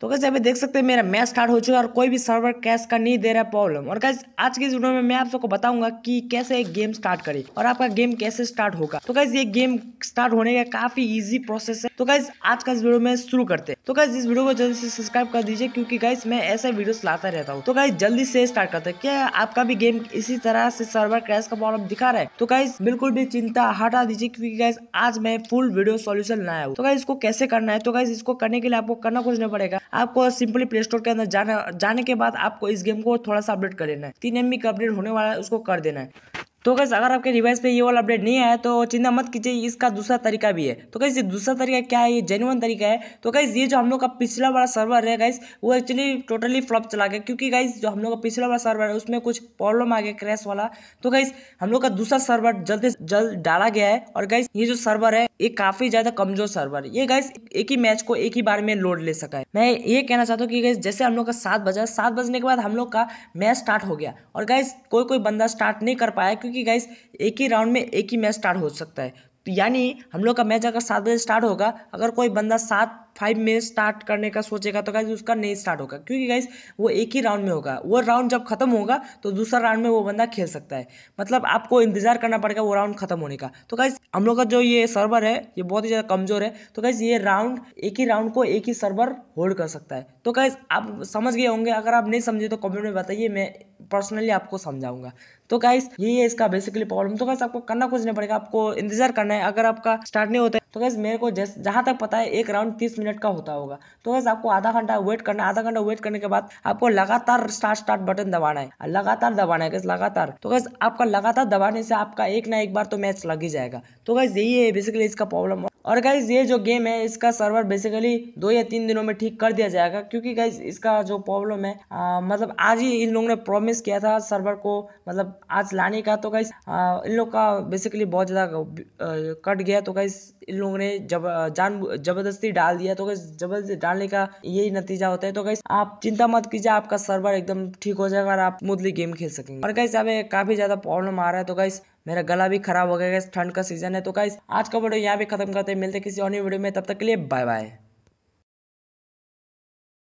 तो कैसे अभी देख सकते हैं मेरा मैच स्टार्ट हो चुका है और कोई भी सर्वर कैश का नहीं दे रहा है प्रॉब्लम और कैसे आज की इस वीडियो में मैं आप सबको बताऊंगा कि कैसे एक गेम स्टार्ट करें और आपका गेम कैसे स्टार्ट होगा तो कैसे ये गेम स्टार्ट होने का काफी इजी प्रोसेस है तो कैसे आज का इस वीडियो में शुरू करते तो कैसे इस वीडियो को जल्दी से सब्सक्राइब कर दीजिए क्योंकि गाइस मैं ऐसे वीडियो लाता रहता हूँ तो कैसे जल्दी से स्टार्ट करते हैं क्या आपका भी गेम इसी तरह से सर्वर कैश का प्रॉब्लम दिखा रहा है तो गाइस बिल्कुल भी चिंता हटा दीजिए क्योंकि गाइस आज मैं फुल वीडियो सोल्यूशन लाया हूँ तो गाइस इसको कैसे करना है तो गाइस इसको करने के लिए आपको करना कुछ नहीं पड़ेगा आपको सिंपली प्ले स्टोर के अंदर जाना जाने के बाद आपको इस गेम को थोड़ा सा अपडेट कर देना है तीन एम का अपडेट होने वाला है उसको कर देना है तो गैस अगर आपके डिवाइस पे ये वाला अपडेट नहीं आया तो चिंता मत कीजिए इसका दूसरा तरीका भी है तो कैसे दूसरा तरीका क्या है ये जेनुअन तरीका है तो कैसे ये जो हम लोग का पिछला वाला सर्वर है गाइस वो एक्चुअली टोटली फ्लॉप चला गया क्योंकि गाइस जो हम लोग का पिछला वाला सर्वर है उसमें कुछ प्रॉब्लम आ गया क्रैश वाला तो गाइस हम लोग का दूसरा सर्वर जल्द से जल्द डाला गया है और गाइस ये जो सर्वर है ये काफी ज्यादा कमजोर सर्वर ये गाइस एक ही मैच को एक ही बार में लोड ले सका है मैं ये कहना चाहता हूँ कि गाइस जैसे हम लोग का सात बजा सात बजने के बाद हम लोग का मैच स्टार्ट हो गया और गाइस कोई कोई बंदा स्टार्ट नहीं कर पाया क्योंकि क्योंकि गाइस एक ही राउंड में एक ही मैच स्टार्ट हो सकता है तो यानी हम लोग का मैच अगर सात बजे स्टार्ट होगा अगर कोई बंदा सात फाइव में स्टार्ट करने का सोचेगा तो गाइज उसका नहीं स्टार्ट होगा क्योंकि गाइज वो एक ही राउंड में होगा वो राउंड जब खत्म होगा तो दूसरा राउंड में वो बंदा खेल सकता है मतलब आपको इंतजार करना पड़ेगा वो राउंड खत्म होने का तो गाइज हम लोग का जो ये सर्वर है ये बहुत ही ज़्यादा कमजोर है तो गाइज ये राउंड एक ही राउंड को एक ही सर्वर होल्ड कर सकता है तो गाइज आप समझ गए होंगे अगर आप नहीं समझे तो कमेंट में बताइए मैं पर्सनली आपको समझाऊंगा तो गाइस यही है इसका बेसिकली प्रॉब्लम तो गाइस आपको करना कुछ नहीं पड़ेगा आपको इंतजार करना है अगर आपका स्टार्ट नहीं होता है तो गैस मेरे को जैसे जहां तक पता है एक राउंड तीस मिनट का होता होगा तो गैस आपको आधा घंटा वेट करना है आधा घंटा वेट करने के बाद आपको लगातार स्टार्ट स्टार्ट बटन दबाना है लगातार दबाना है गैस लगातार तो गैस आपका लगातार दबाने से आपका एक ना एक बार तो मैच लग ही जाएगा तो गैस यही है बेसिकली इसका प्रॉब्लम और गाइज़ ये जो गेम है इसका सर्वर बेसिकली दो या तीन दिनों में ठीक कर दिया जाएगा क्योंकि गाइज़ इसका जो प्रॉब्लम है आ, मतलब आज ही इन लोगों ने प्रॉमिस किया था सर्वर को मतलब आज लाने का तो गाइज़ इन लोग का बेसिकली बहुत ज़्यादा कट गया तो गाइज़ इन लोगों ने जब जान जबरदस्ती डाल दिया तो गाइज जबरदस्ती डालने का यही नतीजा होता है तो गाइज आप चिंता मत कीजिए आपका सर्वर एकदम ठीक हो जाएगा और आप मुदली गेम खेल सकेंगे और गाइज अब काफ़ी ज़्यादा प्रॉब्लम आ रहा है तो गाइज मेरा गला भी खराब हो गया ठंड का सीजन है तो गाइस आज का वीडियो यहाँ भी खत्म करते हैं मिलते किसी और वीडियो में तब तक के लिए बाय बाय